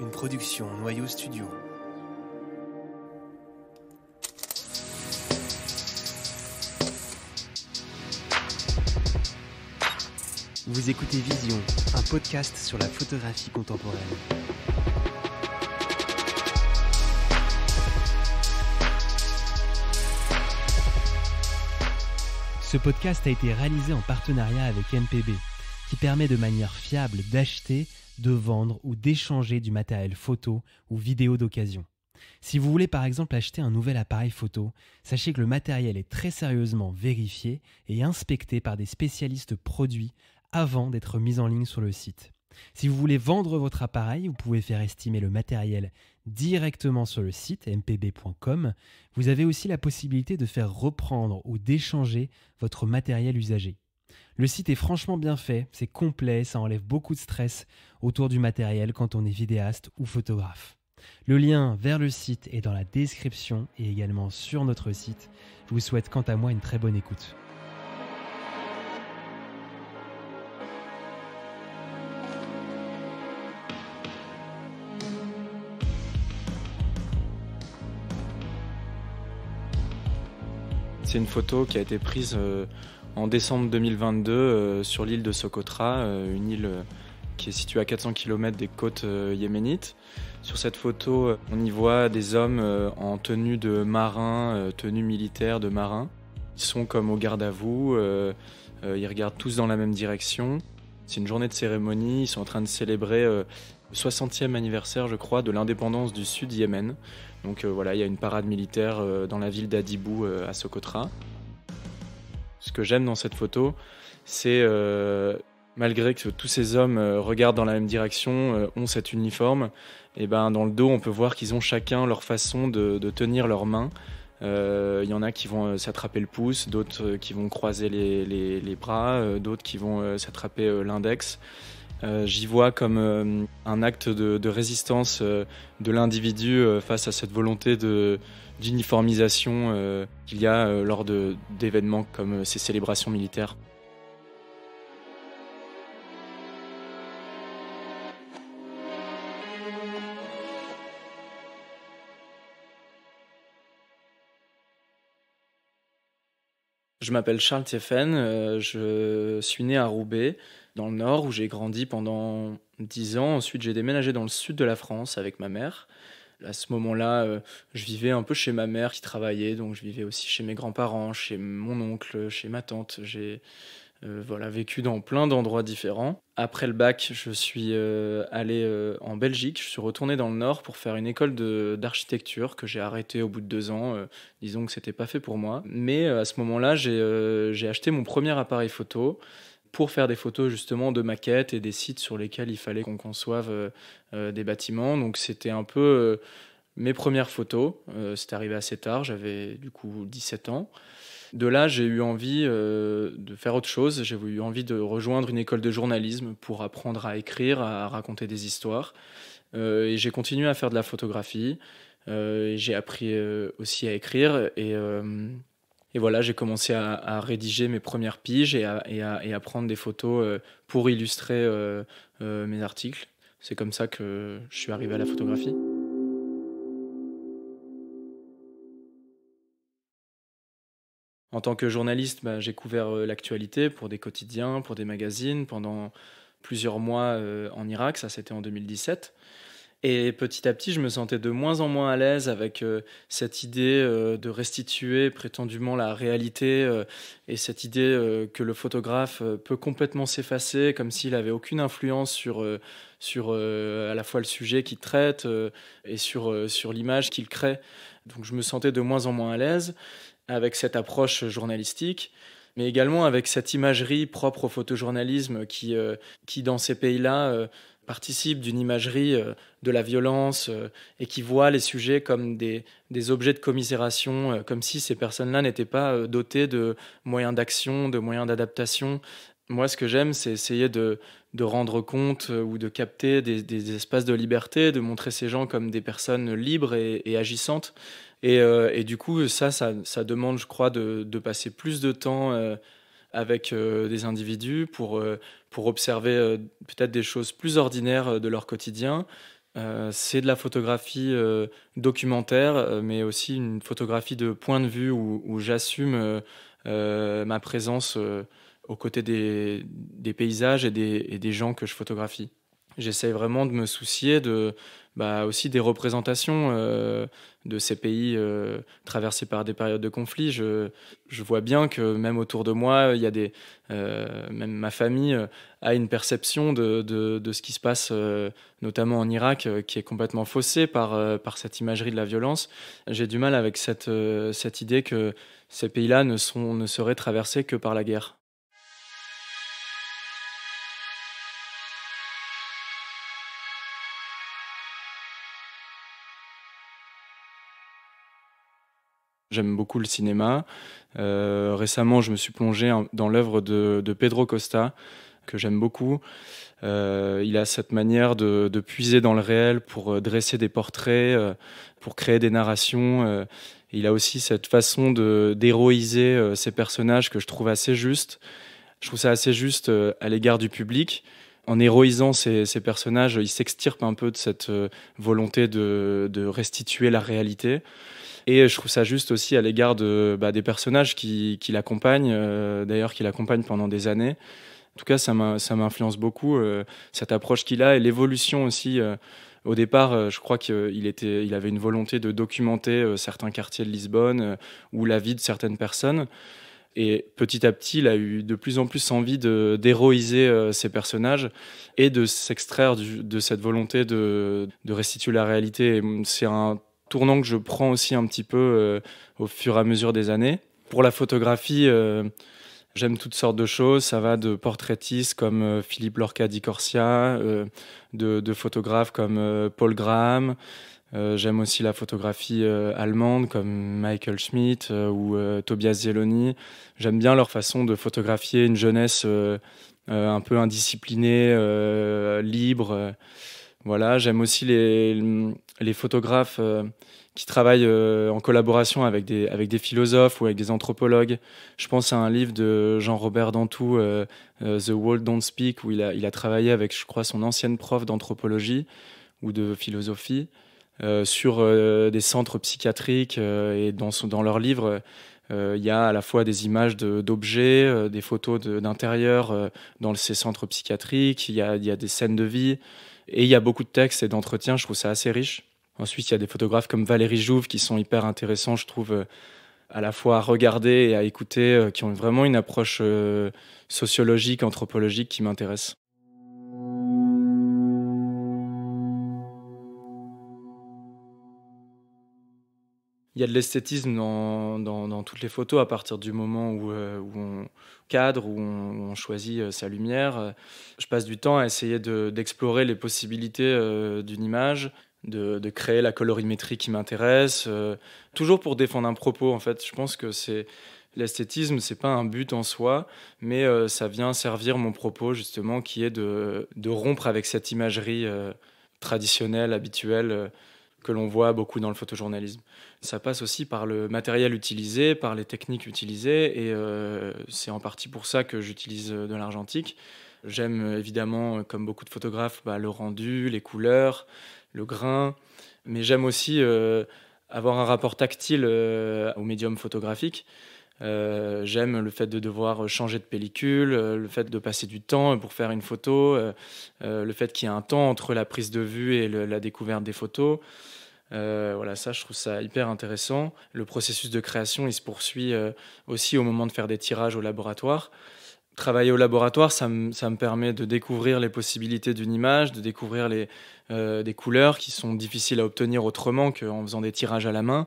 une production Noyau Studio. Vous écoutez Vision, un podcast sur la photographie contemporaine. Ce podcast a été réalisé en partenariat avec MPB, qui permet de manière fiable d'acheter, de vendre ou d'échanger du matériel photo ou vidéo d'occasion. Si vous voulez par exemple acheter un nouvel appareil photo, sachez que le matériel est très sérieusement vérifié et inspecté par des spécialistes produits avant d'être mis en ligne sur le site. Si vous voulez vendre votre appareil, vous pouvez faire estimer le matériel directement sur le site mpb.com. Vous avez aussi la possibilité de faire reprendre ou d'échanger votre matériel usagé. Le site est franchement bien fait, c'est complet, ça enlève beaucoup de stress autour du matériel quand on est vidéaste ou photographe. Le lien vers le site est dans la description et également sur notre site. Je vous souhaite quant à moi une très bonne écoute. C'est une photo qui a été prise euh, en décembre 2022 euh, sur l'île de Socotra, euh, une île euh, qui est située à 400 km des côtes yéménites. Sur cette photo, on y voit des hommes en tenue de marin, tenue militaire de marin. Ils sont comme au garde à vous, ils regardent tous dans la même direction. C'est une journée de cérémonie, ils sont en train de célébrer le 60e anniversaire, je crois, de l'indépendance du Sud Yémen. Donc voilà, il y a une parade militaire dans la ville d'Adibou à Socotra ce que j'aime dans cette photo, c'est euh, malgré que tous ces hommes euh, regardent dans la même direction, euh, ont cet uniforme, et eh ben dans le dos, on peut voir qu'ils ont chacun leur façon de, tenir leurs mains. Il y en a qui vont s'attraper le pouce, d'autres qui vont croiser les, bras, d'autres qui vont s'attraper l'index. J'y vois comme un acte de résistance de l'individu face à cette volonté de, d'uniformisation euh, qu'il y a euh, lors d'événements comme euh, ces célébrations militaires. Je m'appelle Charles Tiefen, je suis né à Roubaix, dans le nord, où j'ai grandi pendant 10 ans. Ensuite, j'ai déménagé dans le sud de la France avec ma mère à ce moment-là, euh, je vivais un peu chez ma mère qui travaillait, donc je vivais aussi chez mes grands-parents, chez mon oncle, chez ma tante. J'ai euh, voilà, vécu dans plein d'endroits différents. Après le bac, je suis euh, allé en Belgique, je suis retourné dans le Nord pour faire une école d'architecture que j'ai arrêtée au bout de deux ans. disons que c'était pas fait pour moi. Mais à ce moment-là, j'ai acheté mon premier appareil photo pour faire des photos justement de maquettes et des sites sur lesquels il fallait qu'on conçoive euh, euh, des bâtiments. Donc c'était un peu euh, mes premières photos. c'est arrivé assez tard, j'avais du coup 17 ans. De là, j'ai eu envie de faire autre chose. J'ai eu envie de rejoindre une école de journalisme pour apprendre à écrire, à raconter des histoires. et j'ai continué à faire de la photographie. j'ai appris aussi à écrire et et voilà, j'ai commencé à, rédiger mes premières piges et à, prendre des photos euh, pour illustrer euh, euh, mes articles. C'est comme ça que je suis arrivé à la photographie. En tant que journaliste, bah, j'ai couvert l'actualité pour des quotidiens, pour des magazines pendant plusieurs mois en Irak, ça c'était en 2017. Et petit à petit, je me sentais de moins en moins à l'aise avec euh, cette idée euh, de restituer prétendument la réalité euh, et cette idée que le photographe peut complètement s'effacer comme s'il n'avait aucune influence sur, sur à la fois le sujet qu'il traite et sur, sur l'image qu'il crée. Donc je me sentais de moins en moins à l'aise avec cette approche journalistique mais également avec cette imagerie propre au photojournalisme qui, qui dans ces pays-là, participent d'une imagerie euh, de la violence euh, et qui voit les sujets comme des, objets de commisération, euh, comme si ces personnes-là n'étaient pas dotées de moyens d'action, de moyens d'adaptation. Moi, ce que j'aime, c'est essayer de, de, rendre compte ou de capter des, espaces de liberté, de montrer ces gens comme des personnes libres et, agissantes. Et, du coup, ça, ça, demande, je crois, de, de passer plus de temps avec euh, des individus pour, euh, pour observer euh, peut-être des choses plus ordinaires de leur quotidien. c'est de la photographie documentaire, mais aussi une photographie de point de vue où, j'assume ma présence aux côtés des, paysages et des gens que je photographie. J'essaie vraiment de me soucier de, bah, aussi des représentations euh, de ces pays euh, traversés par des périodes de conflit. Je, je, vois bien que même autour de moi, il y a des, euh, même ma famille a une perception de, de, de ce qui se passe, notamment en Irak, qui est complètement faussée par, par cette imagerie de la violence. J'ai du mal avec cette, cette idée que ces pays-là ne, sont, ne seraient traversés que par la guerre. J'aime beaucoup le cinéma. Euh, récemment, je me suis plongé dans l'œuvre de, Pedro Costa, que j'aime beaucoup. Euh, il a cette manière de, de, puiser dans le réel pour euh, dresser des portraits, pour créer des narrations. il a aussi cette façon d'héroïser ses personnages que je trouve assez juste. Je trouve ça assez juste à l'égard du public en héroïsant ces, personnages, il s'extirpe un peu de cette euh, volonté de, restituer la réalité. Et je trouve ça juste aussi à l'égard de, bah, des personnages qui, l'accompagnent, euh, d'ailleurs qui l'accompagnent pendant des années. En tout cas, ça m'influence beaucoup, euh, cette approche qu'il a et l'évolution aussi. au départ, je crois qu'il était, il avait une volonté de documenter certains quartiers de Lisbonne ou la vie de certaines personnes. Et petit à petit, il a eu de plus en plus envie d'héroïser ses euh, personnages et de s'extraire de cette volonté de, restituer la réalité. C'est un tournant que je prends aussi un petit peu euh, au fur et à mesure des années. Pour la photographie, euh, j'aime toutes sortes de choses. Ça va de portraitistes comme Philippe Lorca di Corsia, de, photographes comme Paul Graham, euh, j'aime aussi la photographie euh, allemande comme Michael Schmidt euh, ou Tobias Zeloni. J'aime bien leur façon de photographier une jeunesse un peu indisciplinée, libre. Voilà, j'aime aussi les, photographes qui travaillent en collaboration avec des, avec des philosophes ou avec des anthropologues. Je pense à un livre de Jean-Robert Dantou, The World Don't Speak, où il a, il a travaillé avec, je crois, son ancienne prof d'anthropologie ou de philosophie. Euh, sur euh, des centres psychiatriques euh, et dans, dans leur livre, il y a à la fois des images d'objets, des photos d'intérieur dans ces centres psychiatriques, il y, il y a des scènes de vie, et il y a beaucoup de textes et d'entretiens, je trouve ça assez riche. Ensuite, il y a des photographes comme Valérie Jouve qui sont hyper intéressants, je trouve, à la fois à regarder et à écouter, qui ont vraiment une approche sociologique, anthropologique qui m'intéresse. il y a de l'esthétisme dans, toutes les photos à partir du moment où, euh, on cadre, où on, choisit euh, sa lumière. Je passe du temps à essayer d'explorer les possibilités euh, d'une image, de, créer la colorimétrie qui m'intéresse, toujours pour défendre un propos en fait. Je pense que c'est l'esthétisme, c'est pas un but en soi, mais ça vient servir mon propos justement qui est de rompre avec cette imagerie traditionnelle, habituelle que l'on voit beaucoup dans le photojournalisme. Ça passe aussi par le matériel utilisé, par les techniques utilisées, et euh, c'est en partie pour ça que j'utilise euh, de l'argentique. J'aime euh, évidemment, comme beaucoup de photographes, bah, le rendu, les couleurs, le grain, mais j'aime aussi avoir un rapport tactile au médium photographique. Euh, j'aime le fait de devoir changer de pellicule, euh, le fait de passer du temps pour faire une photo, euh, le fait qu'il y ait un temps entre la prise de vue et la découverte des photos. voilà, ça, je trouve ça hyper intéressant. Le processus de création, il se poursuit aussi au moment de faire des tirages au laboratoire. Travailler au laboratoire, ça me, ça me permet de découvrir les possibilités d'une image, de découvrir les, des couleurs qui sont difficiles à obtenir autrement qu'en faisant des tirages à la main.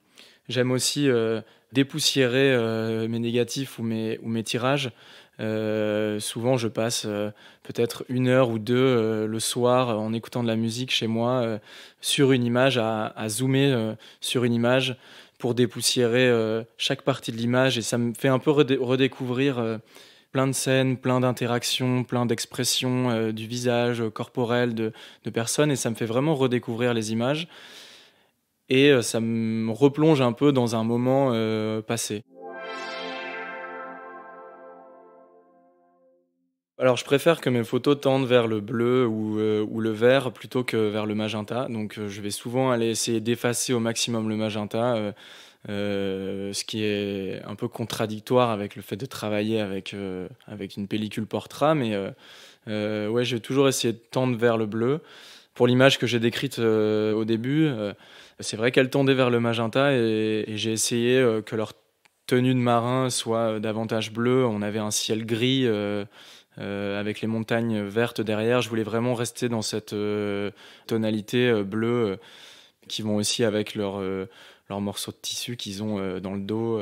J'aime aussi euh, dépoussiérer euh, mes négatifs ou mes, tirages. Euh, souvent, je passe peut-être une heure ou deux le soir en écoutant de la musique chez moi sur une image, à, zoomer sur une image pour dépoussiérer chaque partie de l'image. Et ça me fait un peu redécouvrir plein de scènes, plein d'interactions, plein d'expressions du visage corporel de personnes. Et ça me fait vraiment redécouvrir les images et euh, ça me replonge un peu dans un moment euh, passé. Alors, je préfère que mes photos tendent vers le bleu ou, euh, le vert plutôt que vers le magenta. Donc, je vais souvent aller essayer d'effacer au maximum le magenta, ce qui est un peu contradictoire avec le fait de travailler avec, avec une pellicule portrait. Mais ouais, vais toujours essayer de tendre vers le bleu pour l'image que j'ai décrite euh, au début, euh, c'est vrai qu'elle tendait vers le magenta et, j'ai essayé euh, que leur tenue de marin soit davantage bleue. On avait un ciel gris avec les montagnes vertes derrière. Je voulais vraiment rester dans cette tonalité bleue qui vont aussi avec leur, leur morceaux de tissu qu'ils ont dans le dos.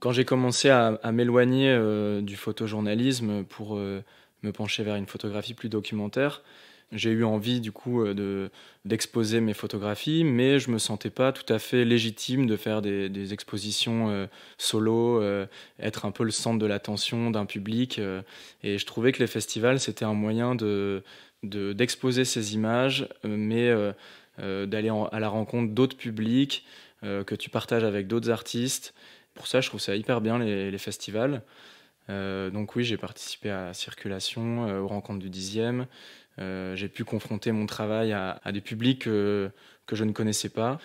Quand j'ai commencé à, m'éloigner euh, du photojournalisme pour euh, me pencher vers une photographie plus documentaire, j'ai eu envie du coup euh, d'exposer mes photographies, mais je me sentais pas tout à fait légitime de faire des, expositions solo, être un peu le centre de l'attention d'un public. et je trouvais que les festivals c'était un moyen de d'exposer ces images, mais d'aller à la rencontre d'autres publics que tu partages avec d'autres artistes pour ça, je trouve ça hyper bien les, festivals. Euh, donc oui, j'ai participé à Circulation, euh, aux rencontres du dixième. Euh, j'ai pu confronter mon travail à, à des publics euh, que je ne connaissais pas.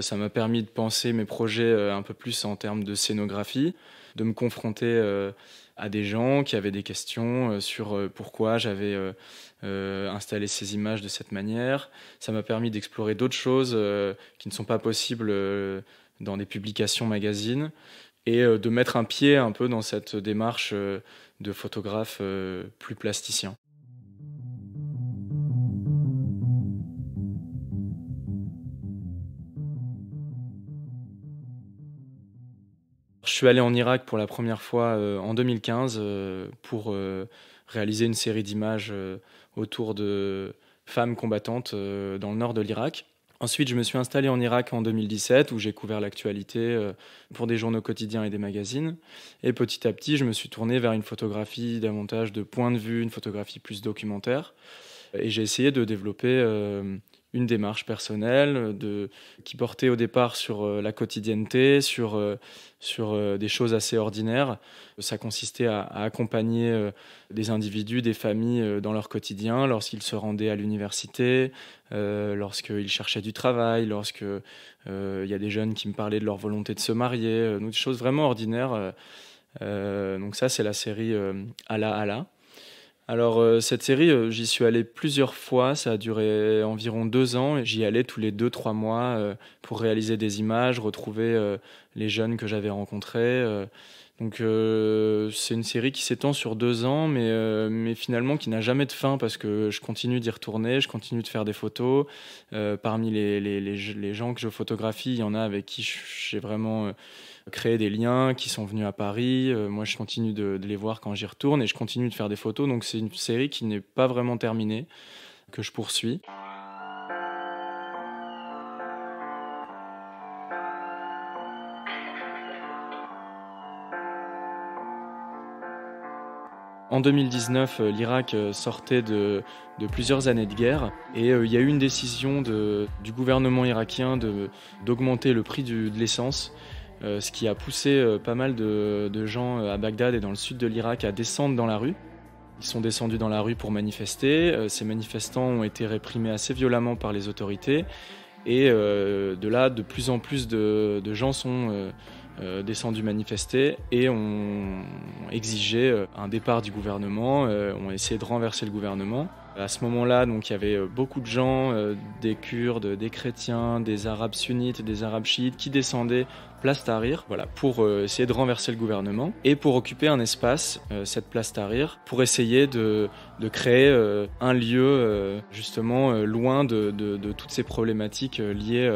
ça m'a permis de penser mes projets un peu plus en termes de scénographie, de me confronter à des gens qui avaient des questions sur pourquoi j'avais installé ces images de cette manière. Ça m'a permis d'explorer d'autres choses qui ne sont pas possibles dans des publications magazines, et euh, de mettre un pied un peu dans cette démarche euh, de photographe euh, plus plasticien. Je suis allé en Irak pour la première fois en 2015 pour réaliser une série d'images autour de femmes combattantes dans le nord de l'Irak. Ensuite, je me suis installé en Irak en 2017, où j'ai couvert l'actualité euh, pour des journaux quotidiens et des magazines. Et petit à petit, je me suis tourné vers une photographie davantage de point de vue, une photographie plus documentaire. Et j'ai essayé de développer euh, une démarche personnelle euh, de, qui portait au départ sur euh, la quotidienneté, sur, euh, sur des choses assez ordinaires. Ça consistait à, accompagner des individus, des familles dans leur quotidien, lorsqu'ils se rendaient à l'université, lorsqu'ils cherchaient du travail, lorsqu'il y a des jeunes qui me parlaient de leur volonté de se marier, des choses vraiment ordinaires. donc ça, c'est la série Ala Ala. Alors euh, cette série, euh, j'y suis allé plusieurs fois, ça a duré environ deux ans, et j'y allais tous les deux, trois mois euh, pour réaliser des images, retrouver les jeunes que j'avais rencontrés. Donc euh, c'est une série qui s'étend sur deux ans, euh, mais, finalement qui n'a jamais de fin parce que je continue d'y retourner, je continue de faire des photos. Euh, parmi les, gens que je photographie, il y en a avec qui j'ai vraiment créé des liens, qui sont venus à Paris. moi, je continue de les voir quand j'y retourne et je continue de faire des photos. Donc c'est une série qui n'est pas vraiment terminée, que je poursuis. En 2019, euh, l'Irak euh, sortait de, plusieurs années de guerre et euh, il y a eu une décision du gouvernement irakien d'augmenter le prix de l'essence, ce qui a poussé pas mal de, de, gens à Bagdad et dans le sud de l'Irak à descendre dans la rue. Ils sont descendus dans la rue pour manifester. Ces manifestants ont été réprimés assez violemment par les autorités et de là, de plus en plus de, gens sont descendus descendu manifester et ont exigé euh, un départ du gouvernement, euh, ont essayé de renverser le gouvernement. À ce moment-là, donc il y avait euh, beaucoup de gens, des Kurdes, des chrétiens, des Arabes sunnites, des Arabes chiites, qui descendaient place Tahrir, voilà, pour essayer de renverser le gouvernement et pour occuper un espace, cette place Tahrir, pour essayer de, créer un lieu justement loin de, toutes ces problématiques liées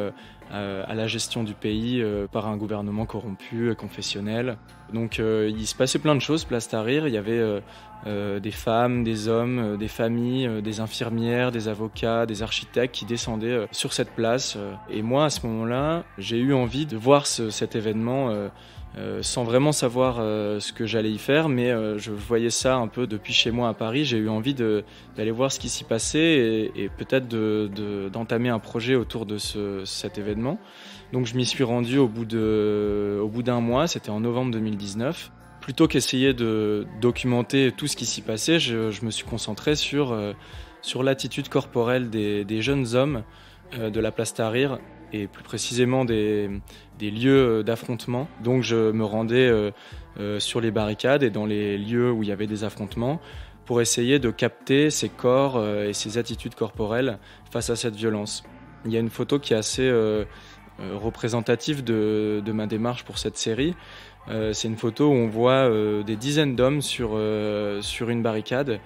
euh, à la gestion du pays euh, par un gouvernement corrompu, confessionnel. Donc euh, il se passait plein de choses, place Tahrir. Il y avait des femmes, des hommes, des familles, des infirmières, des avocats, des architectes qui descendaient sur cette place. Et moi, à ce moment-là, j'ai eu envie de voir cet événement euh, sans vraiment savoir euh, ce que j'allais y faire, mais euh, je voyais ça un peu depuis chez moi à Paris. J'ai eu envie d'aller voir ce qui s'y passait et, peut-être d'entamer un projet autour de cet événement. Donc je m'y suis rendu au bout d'un mois, c'était en novembre 2019. Plutôt qu'essayer de documenter tout ce qui s'y passait, je, me suis concentré sur, l'attitude corporelle des, des, jeunes hommes de la place Tahrir et plus précisément des, lieux d'affrontement. Donc je me rendais euh, euh, sur les barricades et dans les lieux où il y avait des affrontements pour essayer de capter ces corps euh, et ces attitudes corporelles face à cette violence. Il y a une photo qui est assez représentative de, ma démarche pour cette série. C'est une photo où on voit des dizaines d'hommes sur, sur une barricade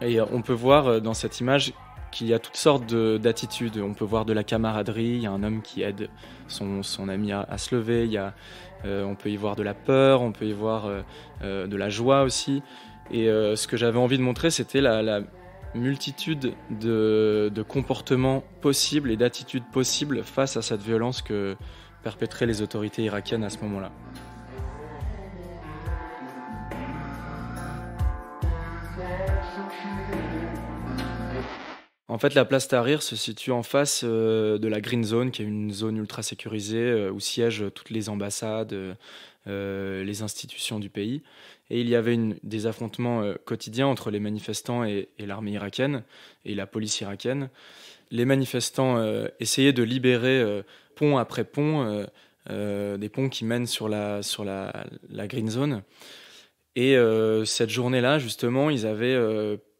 et on peut voir dans cette image qu'il y a toutes sortes d'attitudes. On peut voir de la camaraderie, il y a un homme qui aide son, ami à, se lever, euh, on peut y voir de la peur, on peut y voir euh, euh, de la joie aussi. Et ce que j'avais envie de montrer, c'était la, multitude de, de comportements possibles et d'attitudes possibles face à cette violence que perpétraient les autorités irakiennes à ce moment-là. En fait, la place Tahrir se situe en face euh, de la Green Zone, qui est une zone ultra sécurisée euh, où siègent toutes les ambassades, euh, les institutions du pays. Et il y avait une, des affrontements quotidiens entre les manifestants et, l'armée irakienne et la police irakienne. Les manifestants essayaient de libérer pont après pont, des ponts qui mènent sur la, sur la, la Green Zone. Et cette journée-là, justement, ils avaient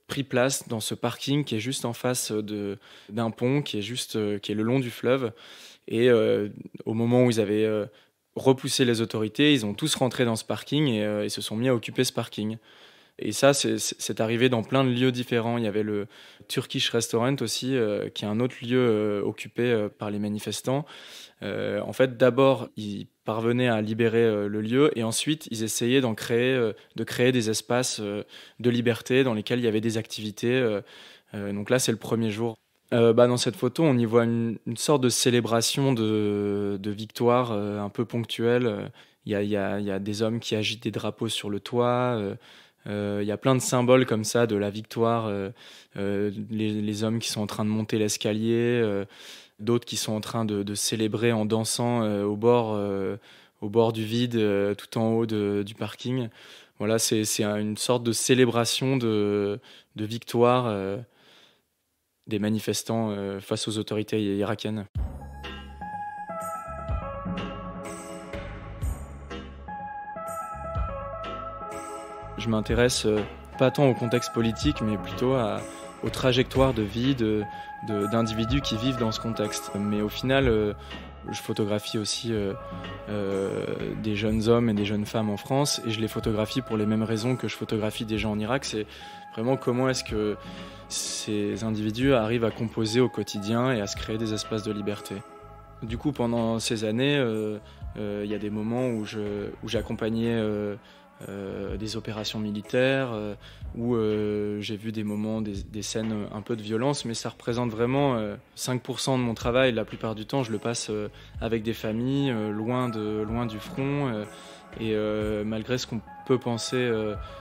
pris place dans ce parking qui est juste en face d'un pont, qui est juste euh, qui est le long du fleuve. Et euh, au moment où ils avaient euh, repoussé les autorités, ils ont tous rentré dans ce parking et se sont mis à occuper ce parking. Et ça, c'est arrivé dans plein de lieux différents. Il y avait le Turkish Restaurant aussi, euh, qui est un autre lieu euh, occupé euh, par les manifestants. en fait, d'abord, ils parvenaient à libérer le lieu et ensuite, ils essayaient de créer des espaces de liberté dans lesquels il y avait des activités. donc là, c'est le premier jour. Bah, dans cette photo, on y voit une, sorte de célébration de, victoire un peu ponctuelle. Il y, a, des hommes qui agitent des drapeaux sur le toit. Il euh, y a plein de symboles comme ça de la victoire, euh, euh, les, hommes qui sont en train de monter l'escalier, d'autres qui sont en train de, célébrer en dansant au, bord, au bord du vide, tout en haut du parking. Voilà, c'est une sorte de célébration de victoire des manifestants face aux autorités irakiennes. je m'intéresse euh, pas tant au contexte politique, mais plutôt à, aux trajectoires de vie d'individus qui vivent dans ce contexte. Mais au final, euh, je photographie aussi euh, des jeunes hommes et des jeunes femmes en France, et je les photographie pour les mêmes raisons que je photographie des gens en Irak. C'est vraiment comment est-ce que ces individus arrivent à composer au quotidien et à se créer des espaces de liberté. Du coup, pendant ces années, il y a des moments où j'accompagnais euh, des opérations militaires, euh, où euh, j'ai vu des moments, des, scènes un peu de violence, mais ça représente vraiment 5% de mon travail. La plupart du temps, je le passe avec des familles, loin, de, loin du front. et malgré ce qu'on peut penser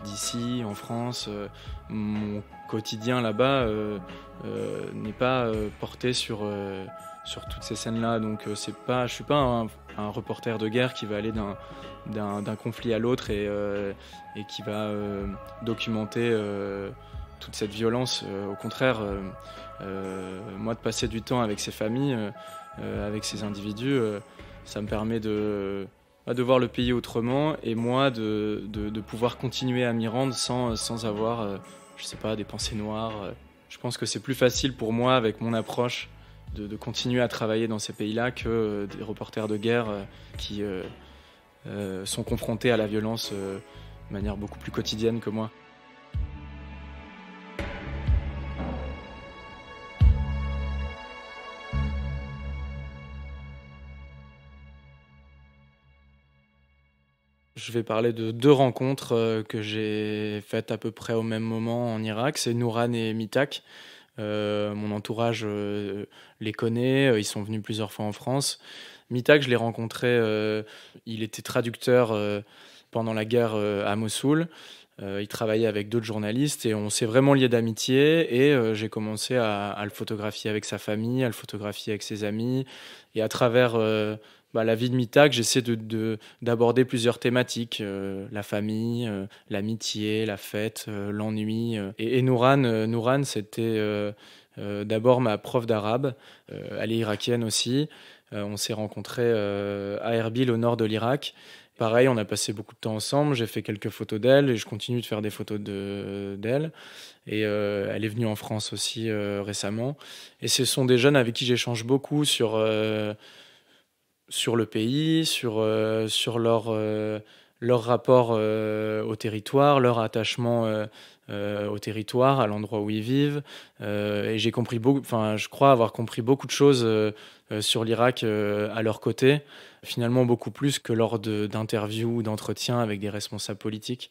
d'ici, en France, mon quotidien là-bas n'est pas porté sur, sur toutes ces scènes-là. Donc, c'est pas, je suis pas un un reporter de guerre qui va aller d'un conflit à l'autre et, euh, qui va euh, documenter euh, toute cette violence. au contraire, moi de passer du temps avec ces familles, avec ces individus, ça me permet bah, de voir le pays autrement et moi de, pouvoir continuer à m'y rendre sans, avoir, je sais pas, des pensées noires. Je pense que c'est plus facile pour moi avec mon approche de, continuer à travailler dans ces pays-là que euh, des reporters de guerre euh, qui euh, sont confrontés à la violence de manière beaucoup plus quotidienne que moi. Je vais parler de deux rencontres que j'ai faites à peu près au même moment en Irak, c'est Nouran et Mitak. Euh, mon entourage euh, les connaît, euh, ils sont venus plusieurs fois en France. Mitak, je l'ai rencontré, il était traducteur pendant la guerre à Mossoul. il travaillait avec d'autres journalistes et on s'est vraiment liés d'amitié. Et j'ai commencé à, le photographier avec sa famille, à le photographier avec ses amis. Et à travers bah, la vie de Mitac, j'essaie d'aborder de, d'aborder plusieurs thématiques euh, la famille, euh, l'amitié, la fête, euh, l'ennui. Et, et, Nouran, c'était d'abord ma prof d'arabe. elle est irakienne aussi. on s'est rencontrés à Erbil, au nord de l'Irak. Pareil, on a passé beaucoup de temps ensemble. J'ai fait quelques photos d'elle et je continue de faire des photos d'elle. et elle est venue en France aussi récemment. Et ce sont des jeunes avec qui j'échange beaucoup sur sur le pays, sur, euh, sur leur, euh, leur rapport euh, au territoire, leur attachement au territoire, à l'endroit où ils vivent. et j'ai compris beaucoup, enfin, je crois avoir compris beaucoup de choses sur l'Irak à leur côté, finalement beaucoup plus que lors d'interviews ou d'entretiens avec des responsables politiques.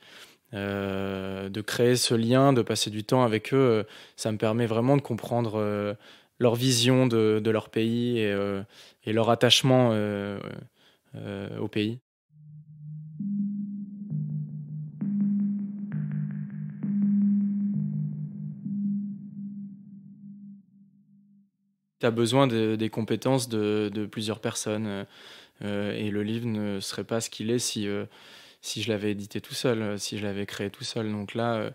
de créer ce lien, de passer du temps avec eux, ça me permet vraiment de comprendre leur vision de, de leur pays et, euh, leur attachement euh, euh, au pays. Tu as besoin des compétences de, de plusieurs personnes et le livre ne serait pas ce qu'il est si, si je l'avais édité tout seul, si je l'avais créé tout seul. Donc là,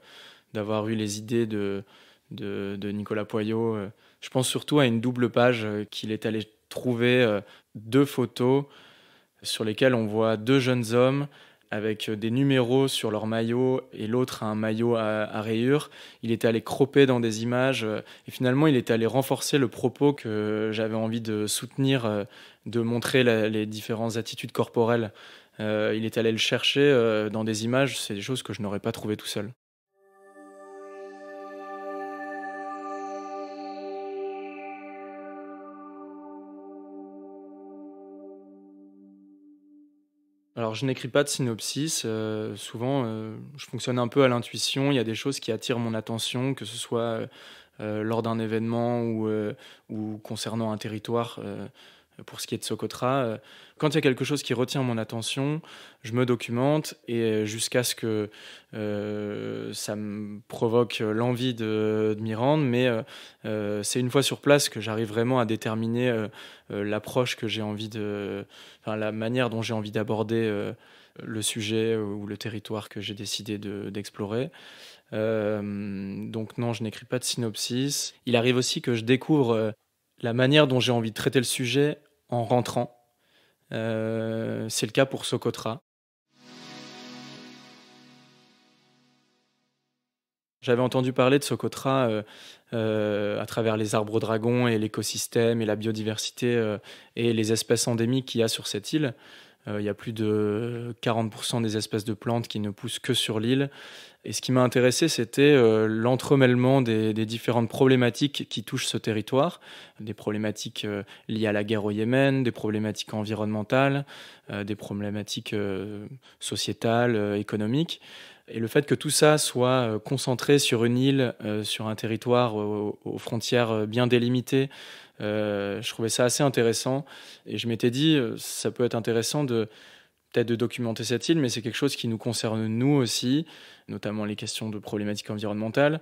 d'avoir eu les idées de, de, Nicolas Poyot. Euh, je pense surtout à une double page euh, qu'il est allé trouver euh, deux photos sur lesquelles on voit deux jeunes hommes avec des numéros sur leur maillot et l'autre un maillot à, rayures. Il est allé croper dans des images et finalement il est allé renforcer le propos que j'avais envie de soutenir, de montrer les différentes attitudes corporelles. il est allé le chercher dans des images, c'est des choses que je n'aurais pas trouvées tout seul. je n'écris pas de synopsis. Euh, souvent, euh, je fonctionne un peu à l'intuition. Il y a des choses qui attirent mon attention, que ce soit euh, lors d'un événement ou, ou, concernant un territoire. Euh, pour ce qui est de Socotra. Euh, quand il y a quelque chose qui retient mon attention, je me documente et euh, jusqu'à ce que ça me provoque l'envie de, m'y rendre. Mais c'est une fois sur place que j'arrive vraiment à déterminer l'approche que j'ai envie de. la manière dont j'ai envie d'aborder le sujet ou le territoire que j'ai décidé d'explorer. donc non, je n'écris pas de synopsis. Il arrive aussi que je découvre la manière dont j'ai envie de traiter le sujet en rentrant. Euh, c'est le cas pour Socotra. J'avais entendu parler de Socotra euh, euh, à travers les arbres dragons et l'écosystème et la biodiversité et les espèces endémiques qu'il y a sur cette île. Euh, il y a plus de 40% des espèces de plantes qui ne poussent que sur l'île. Et ce qui m'a intéressé, c'était euh, l'entremêlement des, des, différentes problématiques qui touchent ce territoire, des problématiques euh, liées à la guerre au Yémen, des problématiques environnementales, des problématiques sociétales, économiques. Et le fait que tout ça soit euh, concentré sur une île, euh, sur un territoire euh, aux, frontières bien délimitées, je trouvais ça assez intéressant. Et je m'étais dit, ça peut être intéressant de peut-être de documenter cette île, mais c'est quelque chose qui nous concerne nous aussi, notamment les questions de problématiques environnementales.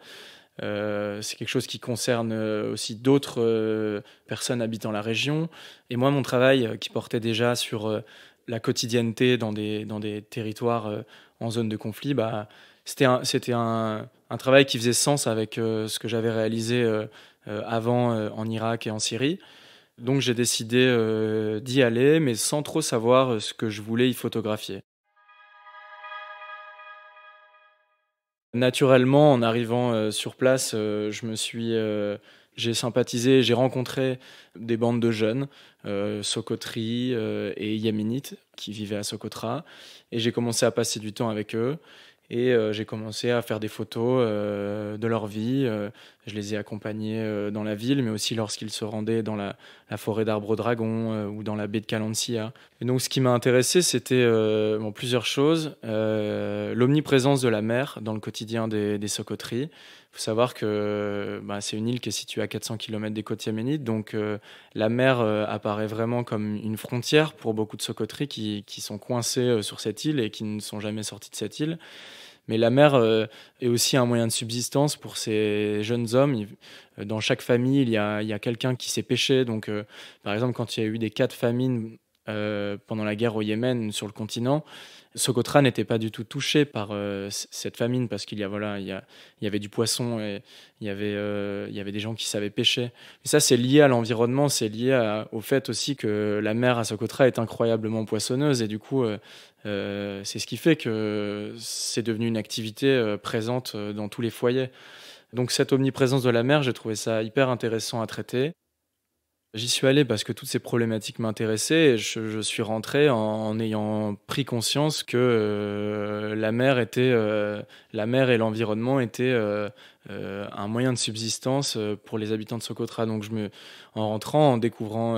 c'est quelque chose qui concerne aussi d'autres personnes habitant la région. Et moi, mon travail qui portait déjà sur la quotidienneté dans des, dans des territoires euh, en zone de conflit, bah, c'était un, un, un, travail qui faisait sens avec euh, ce que j'avais réalisé euh, avant en Irak et en Syrie. Donc j'ai décidé d'y aller, mais sans trop savoir ce que je voulais y photographier. Naturellement, en arrivant sur place, je me suis j'ai sympathisé, j'ai rencontré des bandes de jeunes, euh, Sokotri euh, et Yaminit, qui vivaient à Socotra. Et j'ai commencé à passer du temps avec eux. Et euh, j'ai commencé à faire des photos euh, de leur vie. Je les ai accompagnés euh, dans la ville, mais aussi lorsqu'ils se rendaient dans la, forêt d'arbres dragons euh, ou dans la baie de Calantia. Et donc, ce qui m'a intéressé, c'était euh, plusieurs choses. L'omniprésence de la mer dans le quotidien des, des socoteries. Il faut savoir que bah, c'est une île qui est située à 400 km des côtes yéménites, donc la mer apparaît vraiment comme une frontière pour beaucoup de socoteries qui, sont coincées sur cette île et qui ne sont jamais sorties de cette île. Mais la mer euh, est aussi un moyen de subsistance pour ces jeunes hommes. Euh, dans chaque famille, il y a, quelqu'un qui s'est pêché. Donc, euh, par exemple, quand il y a eu des cas de famine pendant la guerre au Yémen sur le continent, Socotra n'était pas du tout touché par euh, cette famine parce qu'il y, a, voilà, il y, avait du poisson et il y, avait, euh, il y avait des gens qui savaient pêcher. Mais ça, c'est lié à l'environnement, c'est lié au fait aussi que la mer à Socotra est incroyablement poissonneuse et du coup, euh, c'est ce qui fait que c'est devenu une activité présente dans tous les foyers. Donc cette omniprésence de la mer, j'ai trouvé ça hyper intéressant à traiter. J'y suis allé parce que toutes ces problématiques m'intéressaient et je, suis rentré en, ayant pris conscience que euh, la, mer était, euh, la mer et l'environnement étaient euh, un moyen de subsistance pour les habitants de Socotra. Donc en rentrant, en découvrant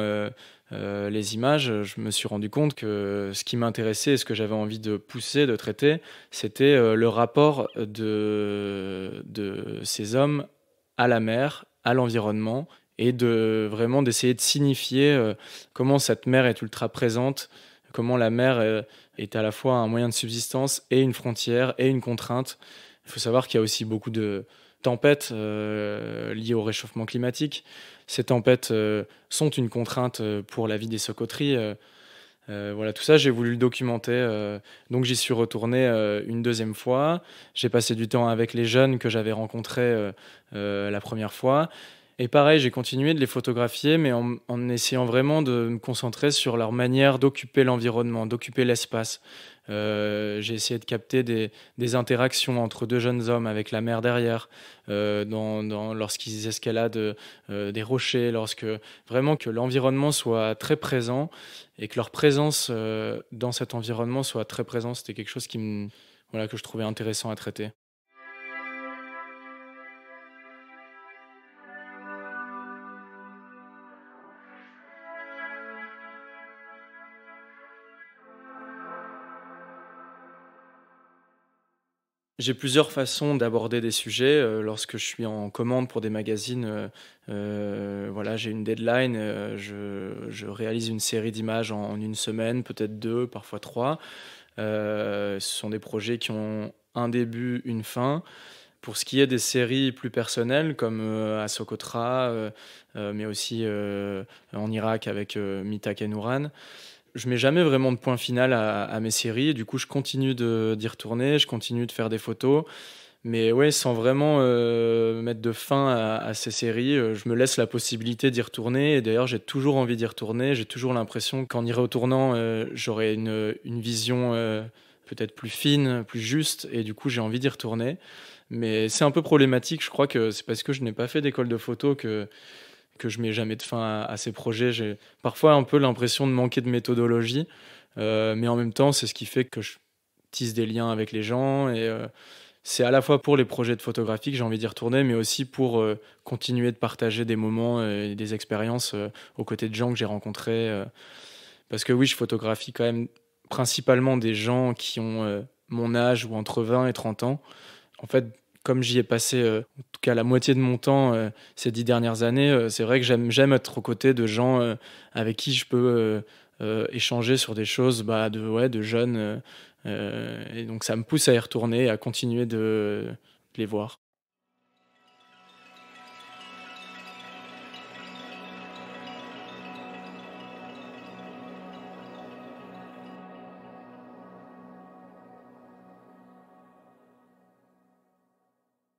les images, je me suis rendu compte que ce qui m'intéressait et ce que j'avais envie de pousser, de traiter, c'était le rapport de ces hommes à la mer, à l'environnement et de vraiment d'essayer de signifier euh, comment cette mer est ultra présente, comment la mer euh, est à la fois un moyen de subsistance et une frontière et une contrainte. Il faut savoir qu'il y a aussi beaucoup de tempêtes euh, liées au réchauffement climatique. Ces tempêtes sont une contrainte pour la vie des socoteries. voilà, tout ça, j'ai voulu le documenter. donc j'y suis retourné une deuxième fois. J'ai passé du temps avec les jeunes que j'avais rencontrés la première fois. Et pareil, j'ai continué de les photographier, mais en, essayant vraiment de me concentrer sur leur manière d'occuper l'environnement, d'occuper l'espace. Euh, j'ai essayé de capter des, interactions entre deux jeunes hommes avec la mer derrière, euh, dans, lorsqu'ils escaladent euh, des rochers, lorsque vraiment que l'environnement soit très présent et que leur présence dans cet environnement soit très présente, c'était quelque chose qui me, voilà, que je trouvais intéressant à traiter. J'ai plusieurs façons d'aborder des sujets. Euh, lorsque je suis en commande pour des magazines, euh, euh, voilà, j'ai une deadline, je, réalise une série d'images en, une semaine, peut-être deux, parfois trois. ce sont des projets qui ont un début, une fin. Pour ce qui est des séries plus personnelles, comme à Socotra, mais aussi en Irak avec Mita Kenouran, je mets jamais vraiment de point final à, mes séries. du coup, je continue d'y retourner, je continue de faire des photos. Mais ouais, sans vraiment euh, mettre de fin à, ces séries, euh, je me laisse la possibilité d'y retourner. Et d'ailleurs, j'ai toujours envie d'y retourner. J'ai toujours l'impression qu'en y retournant, euh, j'aurai une, une, vision peut-être plus fine, plus juste. Et du coup, j'ai envie d'y retourner. Mais c'est un peu problématique. Je crois que c'est parce que je n'ai pas fait d'école de photo que que je mets jamais de fin à, ces projets. J'ai parfois un peu l'impression de manquer de méthodologie, euh, mais en même temps, c'est ce qui fait que je tisse des liens avec les gens et euh, c'est à la fois pour les projets de photographie que j'ai envie d'y retourner, mais aussi pour euh, continuer de partager des moments et des expériences aux côtés de gens que j'ai rencontrés. parce que oui, je photographie quand même principalement des gens qui ont mon âge ou entre 20 et 30 ans. En fait, comme j'y ai passé euh, en tout cas la moitié de mon temps euh, ces dix dernières années, euh, c'est vrai que j'aime être aux côtés de gens avec qui je peux échanger sur des choses bah, de, ouais, de jeunes. et donc ça me pousse à y retourner, à continuer de les voir.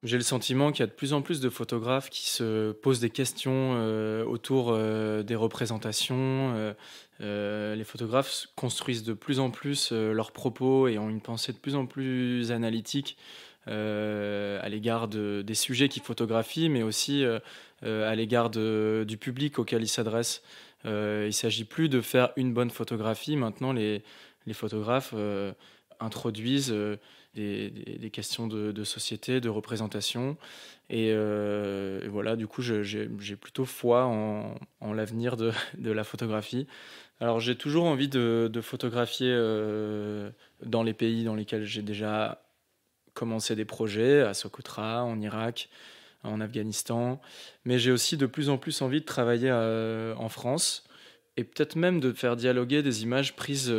J'ai le sentiment qu'il y a de plus en plus de photographes qui se posent des questions euh, autour euh, des représentations. Euh, les photographes construisent de plus en plus leurs propos et ont une pensée de plus en plus analytique à l'égard des sujets qu'ils photographient, mais aussi à l'égard du public auquel ils s'adressent. il ne s'agit plus de faire une bonne photographie. Maintenant, les, les photographes introduisent des, questions de, société, de représentation. Et, euh, voilà, du coup, j'ai plutôt foi en, l'avenir de, la photographie. Alors, j'ai toujours envie de, photographier euh, dans les pays dans lesquels j'ai déjà commencé des projets, à Socotra, en Irak, en Afghanistan. Mais j'ai aussi de plus en plus envie de travailler euh, en France et peut-être même de faire dialoguer des images prises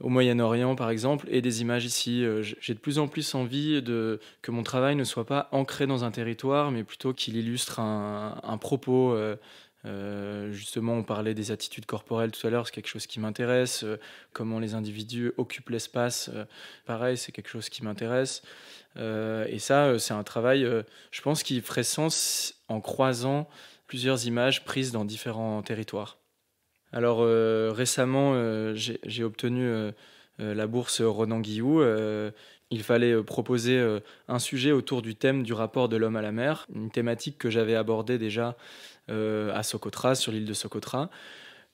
au Moyen-Orient par exemple, et des images ici. Euh, j'ai de plus en plus envie que mon travail ne soit pas ancré dans un territoire, mais plutôt qu'il illustre un, propos. Euh, euh, justement, on parlait des attitudes corporelles tout à l'heure, c'est quelque chose qui m'intéresse. comment les individus occupent l'espace, pareil, c'est quelque chose qui m'intéresse. et ça, c'est un travail, je pense, qui ferait sens en croisant plusieurs images prises dans différents territoires. Alors euh, récemment, euh, j'ai obtenu euh, la bourse Ronan Guillou. il fallait proposer un sujet autour du thème du rapport de l'homme à la mer, une thématique que j'avais abordée déjà à Socotra, sur l'île de Socotra.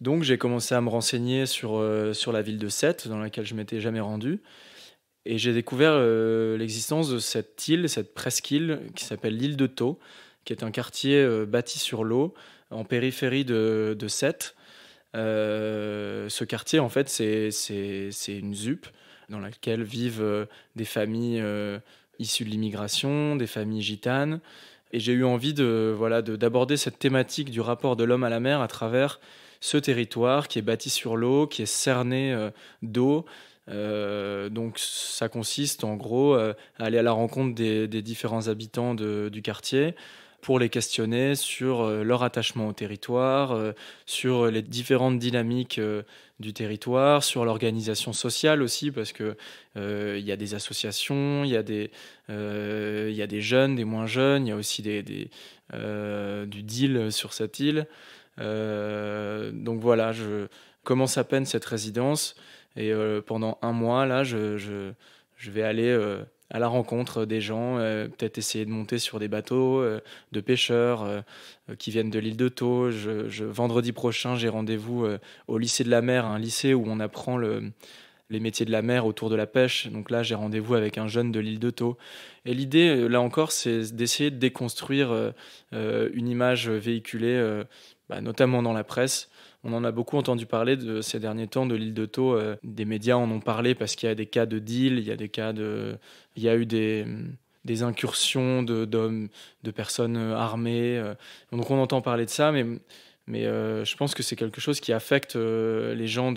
Donc j'ai commencé à me renseigner sur, la ville de Sète, dans laquelle je m'étais jamais rendu. Et j'ai découvert l'existence de cette île, cette presqu'île, qui s'appelle l'île de Thau, qui est un quartier bâti sur l'eau, en périphérie de, de Sète. Euh, ce quartier, en fait, c'est une ZUP dans laquelle vivent euh, des familles euh, issues de l'immigration, des familles gitanes. Et j'ai eu envie de voilà d'aborder cette thématique du rapport de l'homme à la mer à travers ce territoire qui est bâti sur l'eau, qui est cerné d'eau. donc ça consiste en gros à aller à la rencontre des, différents habitants du quartier, pour les questionner sur euh, leur attachement au territoire, euh, sur euh, les différentes dynamiques du territoire, sur l'organisation sociale aussi, parce que il y a des associations, il y, y, a des jeunes, des moins jeunes, il y a aussi des, du deal sur cette île. donc voilà, je commence à peine cette résidence et pendant un mois, là, je, je, je vais aller à la rencontre des gens, euh, peut-être essayer de monter sur des bateaux euh, de pêcheurs euh, qui viennent de l'île de Thau. Je, vendredi prochain, j'ai rendez-vous au lycée de la mer, un lycée où on apprend les métiers de la mer autour de la pêche. Donc là, j'ai rendez-vous avec un jeune de l'île de Thau. Et l'idée, là encore, c'est d'essayer de déconstruire une image véhiculée, bah, notamment dans la presse, on en a beaucoup entendu parler de ces derniers temps de l'île de Thau. Euh, des médias en ont parlé parce qu'il y a des cas de deal, il y a des cas de, il y eu des, incursions de d'hommes, de personnes euh, armées. Euh. Donc on entend parler de ça, mais je pense que c'est quelque chose qui affecte les gens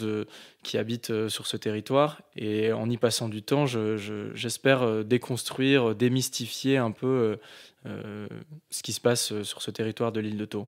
qui habitent sur ce territoire. Et en y passant du temps, j'espère déconstruire, démystifier un peu ce qui se passe sur ce territoire de l'île de Thau.